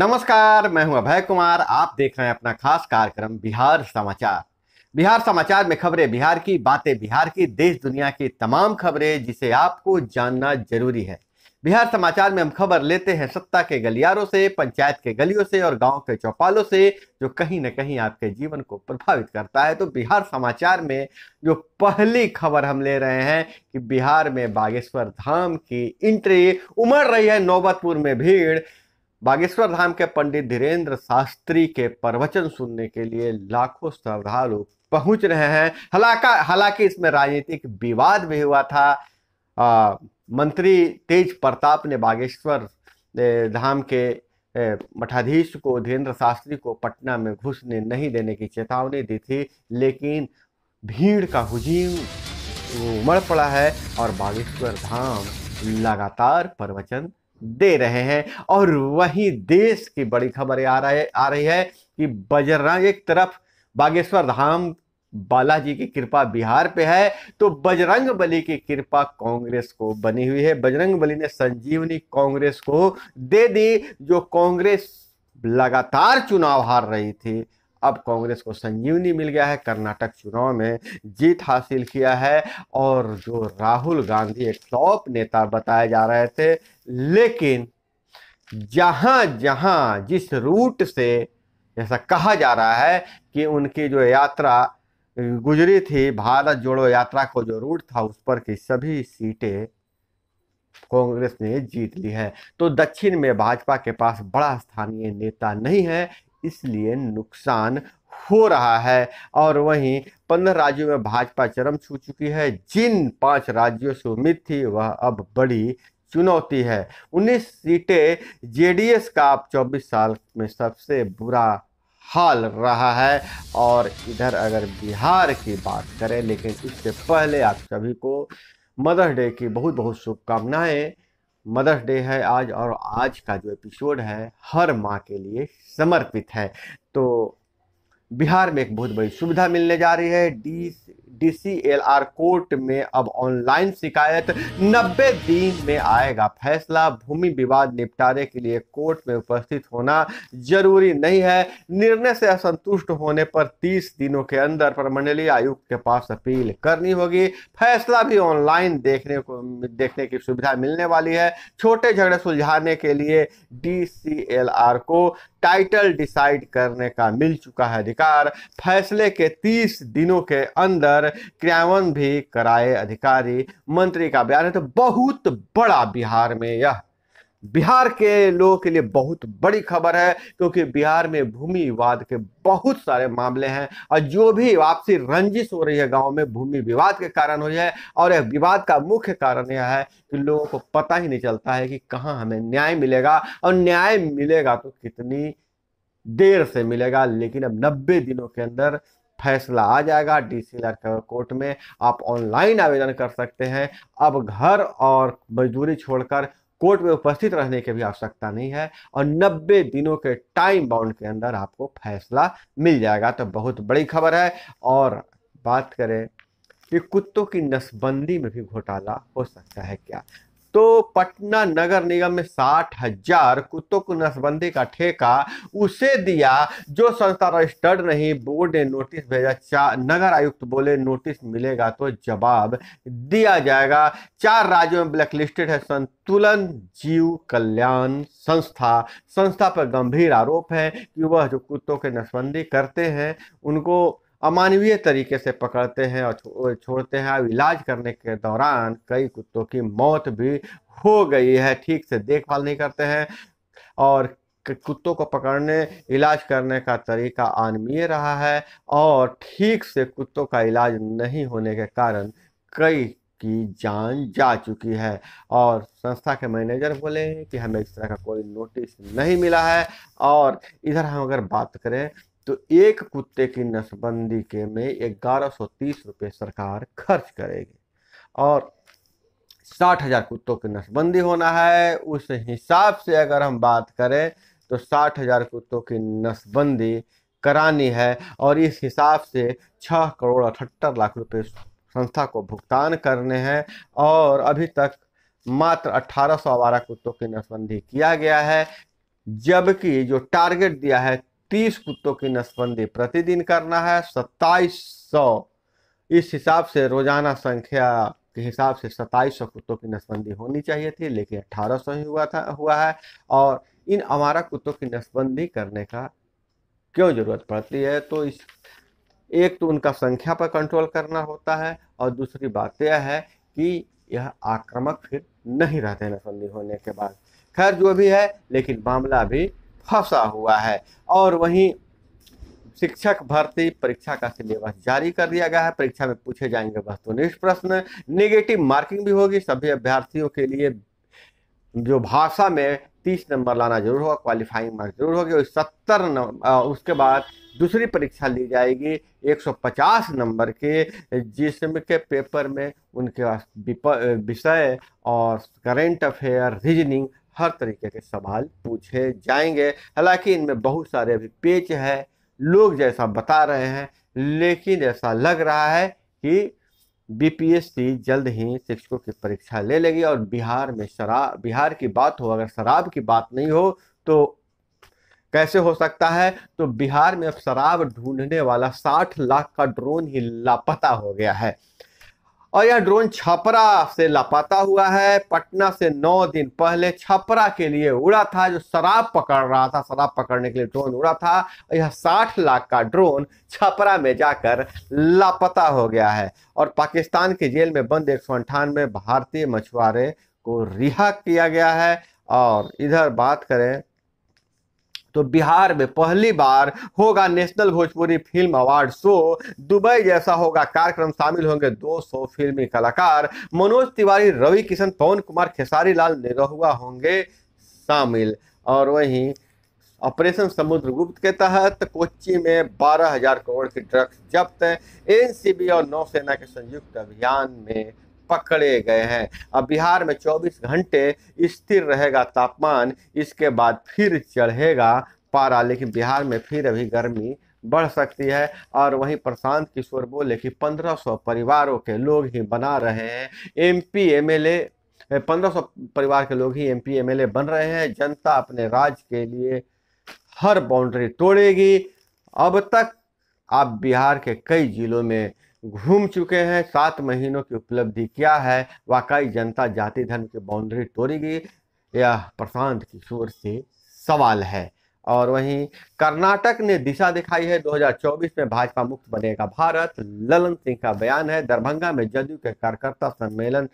नमस्कार मैं हूं अभय कुमार आप देख रहे हैं अपना खास कार्यक्रम बिहार समाचार बिहार समाचार में खबरें बिहार की बातें बिहार की देश दुनिया की तमाम खबरें जिसे आपको जानना जरूरी है बिहार समाचार में हम खबर लेते हैं सत्ता के गलियारों से पंचायत के गलियों से और गांव के चौपालों से जो कहीं ना कहीं आपके जीवन को प्रभावित करता है तो बिहार समाचार में जो पहली खबर हम ले रहे हैं कि बिहार में बागेश्वर धाम की एंट्री उमड़ रही है नौबतपुर में भीड़ बागेश्वर धाम के पंडित धीरेन्द्र शास्त्री के प्रवचन सुनने के लिए लाखों श्रद्धालु पहुंच रहे हैं हालांकि हालांकि इसमें राजनीतिक विवाद भी हुआ था आ, मंत्री तेज प्रताप ने बागेश्वर धाम के मठाधीश को धीरेन्द्र शास्त्री को पटना में घुसने नहीं देने की चेतावनी दी थी लेकिन भीड़ का हुजीम उमड़ पड़ा है और बागेश्वर धाम लगातार प्रवचन दे रहे हैं और वहीं देश की बड़ी खबर आ रही आ रही है कि बजरंग एक तरफ बागेश्वर धाम बालाजी की कृपा बिहार पे है तो बजरंग बली की कृपा कांग्रेस को बनी हुई है बजरंग बली ने संजीवनी कांग्रेस को दे दी जो कांग्रेस लगातार चुनाव हार रही थी अब कांग्रेस को संजीवनी मिल गया है कर्नाटक चुनाव में जीत हासिल किया है और जो राहुल गांधी एक टॉप नेता बताए जा रहे थे लेकिन जहां जहां जिस रूट से जैसा कहा जा रहा है कि उनकी जो यात्रा गुजरी थी भारत जोड़ो यात्रा को जो रूट था उस पर की सभी सीटें कांग्रेस ने जीत ली है तो दक्षिण में भाजपा के पास बड़ा स्थानीय नेता नहीं है इसलिए नुकसान हो रहा है और वहीं पंद्रह राज्यों में भाजपा चरम छू चुकी है जिन पांच राज्यों से उम्मीद थी वह अब बड़ी चुनौती है उन्नीस सीटें जेडीएस का अब चौबीस साल में सबसे बुरा हाल रहा है और इधर अगर बिहार की बात करें लेकिन इससे पहले आप सभी को मदर डे की बहुत बहुत शुभकामनाएं मदर्स डे है आज और आज का जो एपिसोड है हर माँ के लिए समर्पित है तो बिहार में एक बहुत बड़ी सुविधा मिलने जा रही है D D C L R court में अब ऑनलाइन शिकायत 90 दिन में आएगा फैसला भूमि विवाद निपटारे के लिए कोर्ट में उपस्थित होना जरूरी नहीं है निर्णय से असंतुष्ट होने पर 30 दिनों के अंदर प्रमंडलीय आयुक्त के पास अपील करनी होगी फैसला भी ऑनलाइन देखने को देखने की सुविधा मिलने वाली है छोटे झगड़े सुलझाने के लिए डी सी एल आर को टाइटल डिसाइड करने का मिल चुका है अधिकार फैसले के 30 दिनों के अंदर क्रियान्वयन भी कराए अधिकारी मंत्री का बयान है तो बहुत बड़ा बिहार में यह बिहार के लोगों के लिए बहुत बड़ी खबर है क्योंकि बिहार में भूमि विवाद के बहुत सारे मामले हैं और जो भी वापसी रंजिश हो रही है गांव में भूमि विवाद के कारण हो रही है और यह विवाद का मुख्य कारण यह है कि लोगों को पता ही नहीं चलता है कि कहां हमें न्याय मिलेगा और न्याय मिलेगा तो कितनी देर से मिलेगा लेकिन अब नब्बे दिनों के अंदर फैसला आ जाएगा डी सी कोर्ट में आप ऑनलाइन आवेदन कर सकते हैं अब घर और मजदूरी छोड़कर कोर्ट में उपस्थित रहने की भी आवश्यकता नहीं है और 90 दिनों के टाइम बाउंड के अंदर आपको फैसला मिल जाएगा तो बहुत बड़ी खबर है और बात करें कि कुत्तों की नसबंदी में भी घोटाला हो सकता है क्या तो पटना नगर निगम में साठ हजार कुत्तों को नसबंदी का ठेका उसे दिया जो संस्था रजिस्टर्ड नहीं बोर्ड ने नोटिस भेजा चार नगर आयुक्त बोले नोटिस मिलेगा तो जवाब दिया जाएगा चार राज्यों में ब्लैकलिस्टेड है संतुलन जीव कल्याण संस्था संस्था पर गंभीर आरोप है कि वह जो कुत्तों के नसबंदी करते हैं उनको अमानवीय तरीके से पकड़ते हैं और छोड़ते हैं अब इलाज करने के दौरान कई कुत्तों की मौत भी हो गई है ठीक से देखभाल नहीं करते हैं और कुत्तों को पकड़ने इलाज करने का तरीका आनवीय रहा है और ठीक से कुत्तों का इलाज नहीं होने के कारण कई की जान जा चुकी है और संस्था के मैनेजर बोले कि हमें इस तरह का कोई नोटिस नहीं मिला है और इधर हम अगर बात करें तो एक कुत्ते की नसबंदी के में ग्यारह सौ तीस रुपये सरकार खर्च करेगी और साठ हज़ार कुत्तों की नसबंदी होना है उस हिसाब से अगर हम बात करें तो साठ हज़ार कुत्तों की नसबंदी करानी है और इस हिसाब से छः करोड़ अठहत्तर लाख रुपए संस्था को भुगतान करने हैं और अभी तक मात्र अट्ठारह सौ बारह कुत्तों की नसबंदी किया गया है जबकि जो टारगेट दिया है तीस कुत्तों की नसबंदी प्रतिदिन करना है सत्ताईस सौ इस हिसाब से रोजाना संख्या के हिसाब से सत्ताईस सौ कुत्तों की नसबंदी होनी चाहिए थी लेकिन अट्ठारह सौ ही हुआ था हुआ है और इन हमारा कुत्तों की नसबंदी करने का क्यों ज़रूरत पड़ती है तो इस एक तो उनका संख्या पर कंट्रोल करना होता है और दूसरी बात तो यह है कि यह आक्रामक फिर नहीं रहते नसबंदी होने के बाद खैर जो भी है लेकिन मामला भी फंसा हुआ है और वहीं शिक्षक भर्ती परीक्षा का सिलेबस जारी कर दिया गया है परीक्षा में पूछे जाएंगे वस्तुनिष्ठ तो प्रश्न नेगेटिव मार्किंग भी होगी सभी अभ्यर्थियों के लिए जो भाषा में तीस नंबर लाना जरूर होगा क्वालिफाइंग मार्क जरूर होगी और सत्तर उसके बाद दूसरी परीक्षा ली जाएगी 150 नंबर के जिसमें के पेपर में उनके विषय और करेंट अफेयर रीजनिंग हर तरीके के सवाल पूछे जाएंगे हालांकि इनमें बहुत सारे अभी पेच है लोग जैसा बता रहे हैं लेकिन ऐसा लग रहा है कि बीपीएससी जल्द ही शिक्षकों की परीक्षा ले लेगी और बिहार में शराब बिहार की बात हो अगर शराब की बात नहीं हो तो कैसे हो सकता है तो बिहार में अब शराब ढूंढने वाला 60 लाख का ड्रोन ही लापता हो गया है और यह ड्रोन छपरा से लापता हुआ है पटना से नौ दिन पहले छपरा के लिए उड़ा था जो शराब पकड़ रहा था शराब पकड़ने के लिए ड्रोन उड़ा था यह साठ लाख का ड्रोन छपरा में जाकर लापता हो गया है और पाकिस्तान की जेल में बंद एक भारतीय मछुआरे को रिहा किया गया है और इधर बात करें तो बिहार में पहली बार होगा national Bhojpuri film award show Dubai जैसा होगा कार्यक्रम शामिल होंगे 200 फिल्मी कलाकार मनोज तिवारी रवि किशन पवन कुमार खेसारी लाल निरहुआ होंगे शामिल और वहीं ऑपरेशन समुद्र गुप्त के तहत कोच्ची में 12000 करोड़ की ड्रग्स जब्त एनसीबी और नौसेना के संयुक्त अभियान में पकड़े गए हैं अब बिहार में 24 घंटे स्थिर रहेगा तापमान इसके बाद फिर चढ़ेगा पारा लेकिन बिहार में फिर अभी गर्मी बढ़ सकती है और वहीं प्रशांत किशोर बोले कि 1500 परिवारों के लोग ही बना रहे हैं एमपी एमएलए 1500 परिवार के लोग ही एमपी एमएलए बन रहे हैं जनता अपने राज्य के लिए हर बाउंड्री तोड़ेगी अब तक आप बिहार के कई जिलों में घूम चुके हैं सात महीनों की उपलब्धि क्या है वाकई जनता जाति धर्म की बाउंड्री तोड़ेगी यह प्रशांत किशोर से सवाल है और वहीं कर्नाटक ने दिशा दिखाई है 2024 में भाजपा मुक्त बनेगा भारत ललन सिंह का बयान है दरभंगा में जदयू के कार्यकर्ता सम्मेलन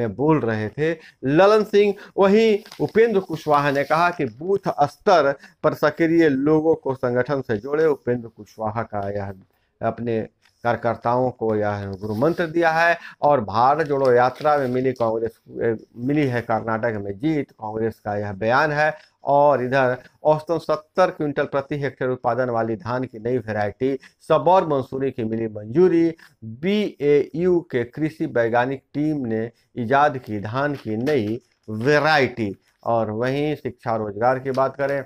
में बोल रहे थे ललन सिंह वहीं उपेंद्र कुशवाहा ने कहा कि बूथ स्तर पर सक्रिय लोगों को संगठन से जोड़े उपेंद्र कुशवाहा का यह अपने कार्यकर्ताओं को यह गुरु मंत्र दिया है और भारत जोड़ो यात्रा में मिली कांग्रेस मिली है कर्नाटक में जीत कांग्रेस का यह बयान है और इधर औसतन सत्तर क्विंटल प्रति हेक्टेयर उत्पादन वाली धान की नई वैरायटी सबौर मंसूरी की मिली मंजूरी बी ए यू के कृषि वैज्ञानिक टीम ने ईजाद की धान की नई वैरायटी और वहीं शिक्षा रोजगार की बात करें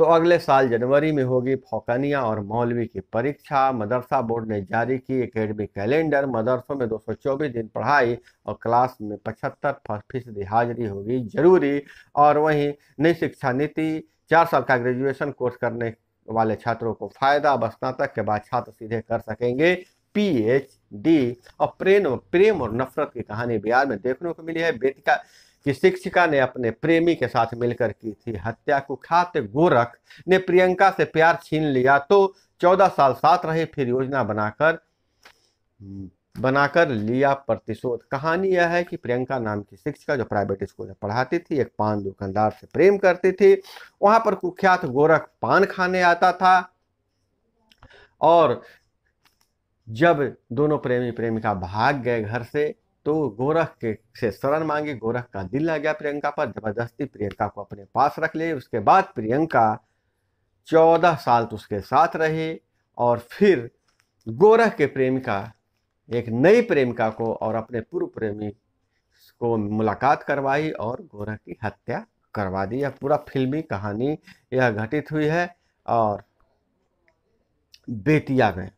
तो अगले साल जनवरी में होगी फौकानिया और मौलवी की परीक्षा मदरसा बोर्ड ने जारी की एकेडमिक कैलेंडर मदरसों में 224 दिन पढ़ाई और क्लास में 75 फीसदी हाजिरी होगी जरूरी और वहीं नई शिक्षा नीति चार साल का ग्रेजुएशन कोर्स करने वाले छात्रों को फायदा अब स्नातक के बाद छात्र सीधे कर सकेंगे पी एच डी और प्रेम प्रेम और नफरत की कहानी बिहार में देखने को मिली है बेटी का कि शिक्षिका ने अपने प्रेमी के साथ मिलकर की थी हत्या कुख्यात गोरख ने प्रियंका से प्यार छीन लिया तो चौदह साल साथ रहे फिर योजना बनाकर बनाकर लिया प्रतिशोध कहानी यह है कि प्रियंका नाम की शिक्षिका जो प्राइवेट स्कूल में पढ़ाती थी एक पान दुकानदार से प्रेम करती थी वहां पर कुख्यात गोरख पान खाने आता था और जब दोनों प्रेमी प्रेमिका भाग गए घर से तो गोरख के से शरण मांगी गोरख का दिल आ गया प्रियंका पर जबरदस्ती प्रियंका को अपने पास रख ले उसके बाद प्रियंका चौदह साल तो उसके साथ रही और फिर गोरख के प्रेमिका एक नई प्रेमिका को और अपने पूर्व प्रेमी को मुलाकात करवाई और गोरख की हत्या करवा दी यह पूरा फिल्मी कहानी यह घटित हुई है और बेतिया में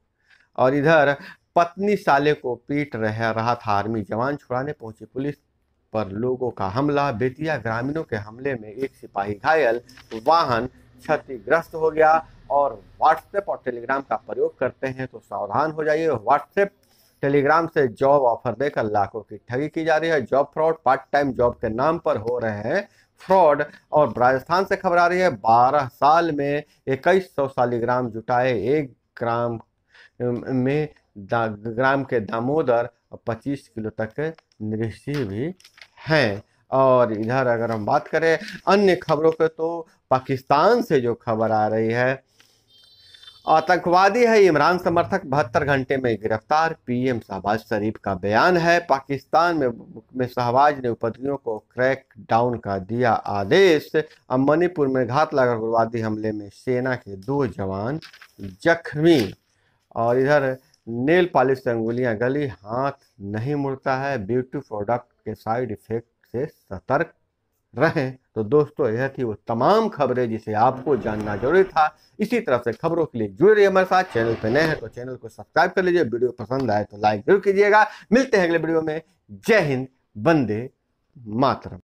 और इधर पत्नी साले को पीट रह रहा था आर्मी जवान छुड़ाने पहुंची पुलिस पर लोगों का हमला बेतिया ग्रामीणों के हमले में एक सिपाही घायल वाहन क्षतिग्रस्त हो गया और व्हाट्सएप और टेलीग्राम का प्रयोग करते हैं तो सावधान हो जाइए व्हाट्सएप टेलीग्राम से जॉब ऑफर देकर लाखों की ठगी की जा रही है job fraud part time job के नाम पर हो रहे हैं फ्रॉड और राजस्थान से खबर आ रही है बारह साल में इक्कीस सौ सालीग्राम जुटाए एक ग्राम में ग्राम के दामोदर और पच्चीस किलो तक निरस्सी भी हैं और इधर अगर हम बात करें अन्य खबरों के तो पाकिस्तान से जो खबर आ रही है आतंकवादी है इमरान समर्थक बहत्तर घंटे में गिरफ्तार पीएम शहबाज शरीफ का बयान है पाकिस्तान में में शहबाज ने उपद्रवियों को क्रैक डाउन का दिया आदेश अब मणिपुर में घात लगा उग्रवादी हमले में सेना के दो जवान जख्मी और इधर नेल पॉलिश से अंगुलियां गली हाथ नहीं मुड़ता है ब्यूटी प्रोडक्ट के साइड इफेक्ट से सतर्क रहें तो दोस्तों यह थी वो तमाम खबरें जिसे आपको जानना जरूरी था इसी तरह से खबरों के लिए जुड़े रहिए हमारे साथ चैनल पर नए हैं तो चैनल को सब्सक्राइब कर लीजिए वीडियो पसंद आए तो लाइक जरूर कीजिएगा मिलते हैं अगले वीडियो में जय हिंद बंदे मातरम